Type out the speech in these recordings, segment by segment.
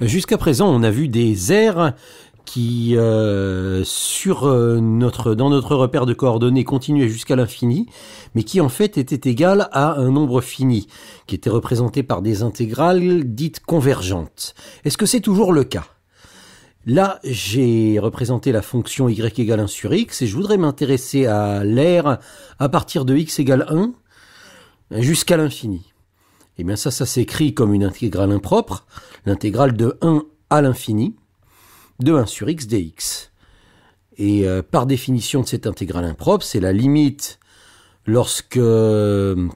Jusqu'à présent, on a vu des R qui, euh, sur euh, notre, dans notre repère de coordonnées, continuaient jusqu'à l'infini, mais qui en fait étaient égales à un nombre fini, qui était représenté par des intégrales dites convergentes. Est-ce que c'est toujours le cas Là, j'ai représenté la fonction y égale 1 sur x, et je voudrais m'intéresser à l'air à partir de x égale 1 jusqu'à l'infini. Et eh bien ça, ça s'écrit comme une intégrale impropre, l'intégrale de 1 à l'infini de 1 sur x dx. Et euh, par définition de cette intégrale impropre, c'est la limite lorsque... Ben,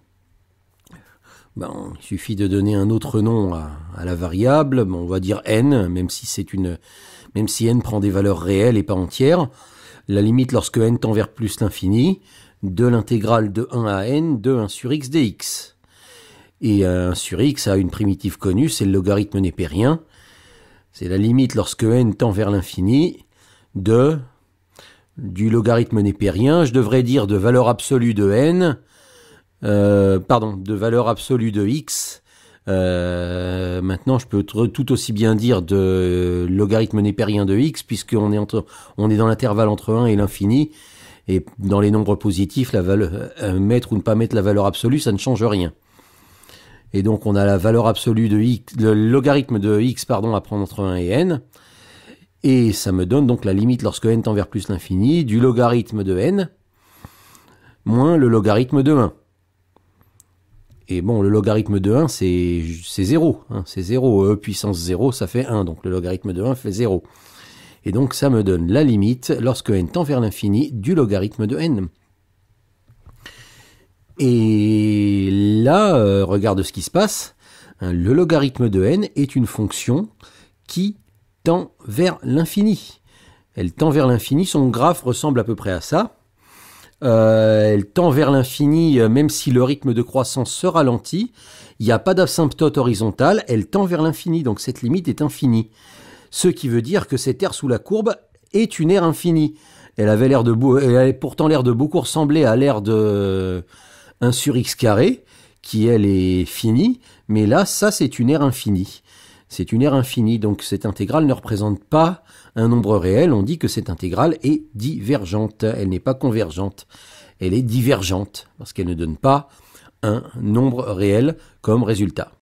il suffit de donner un autre nom à, la variable, on va dire n, même si c'est une, même si n prend des valeurs réelles et pas entières, la limite lorsque n tend vers plus l'infini de l'intégrale de 1 à n de 1 sur x dx. Et un sur x a une primitive connue, c'est le logarithme népérien. C'est la limite lorsque n tend vers l'infini de du logarithme népérien, je devrais dire de valeur absolue de n, euh, pardon, de valeur absolue de x. Euh, maintenant, je peux tout aussi bien dire de logarithme népérien de x, puisqu'on est, on est dans l'intervalle entre 1 et l'infini. Et dans les nombres positifs, euh, mettre ou ne pas mettre la valeur absolue, ça ne change rien. Et donc, on a la valeur absolue de x, le logarithme de x, pardon, à prendre entre 1 et n. Et ça me donne donc la limite lorsque n tend vers plus l'infini du logarithme de n moins le logarithme de 1. Et bon, le logarithme de 1, c'est 0. c'est 0. Hein, e puissance 0, ça fait 1. Donc le logarithme de 1 fait 0. Et donc ça me donne la limite, lorsque n tend vers l'infini, du logarithme de n. Et là, euh, regarde ce qui se passe. Hein, le logarithme de n est une fonction qui tend vers l'infini. Elle tend vers l'infini, son graphe ressemble à peu près à ça. Euh, elle tend vers l'infini, euh, même si le rythme de croissance se ralentit. Il n'y a pas d'asymptote horizontale, elle tend vers l'infini, donc cette limite est infinie. Ce qui veut dire que cette aire sous la courbe est une aire infinie. Elle avait pourtant l'air de beaucoup ressembler à l'air de 1 sur x carré qui elle est finie, mais là, ça c'est une aire infinie. C'est une aire infinie, donc cette intégrale ne représente pas un nombre réel, on dit que cette intégrale est divergente, elle n'est pas convergente, elle est divergente, parce qu'elle ne donne pas un nombre réel comme résultat.